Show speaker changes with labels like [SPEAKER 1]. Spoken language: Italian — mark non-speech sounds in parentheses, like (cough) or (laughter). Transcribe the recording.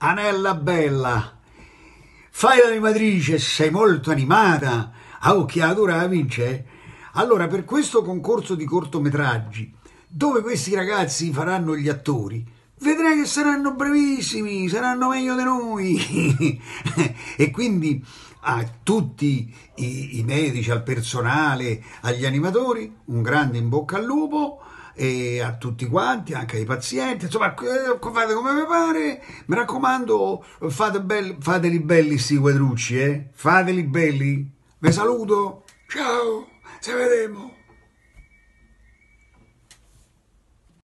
[SPEAKER 1] Anella bella, fai l'animatrice, sei molto animata, a ah, occhi oh, occhiatura vince. Allora, per questo concorso di cortometraggi, dove questi ragazzi faranno gli attori, vedrai che saranno bravissimi, saranno meglio di noi. (laughs) e quindi a tutti i, i medici, al personale, agli animatori, un grande in bocca al lupo e a tutti quanti, anche ai pazienti, insomma eh, fate come vi pare, mi raccomando fate belli, fateli belli sti quadrucci, eh? fateli belli, vi saluto, ciao, se vedremo.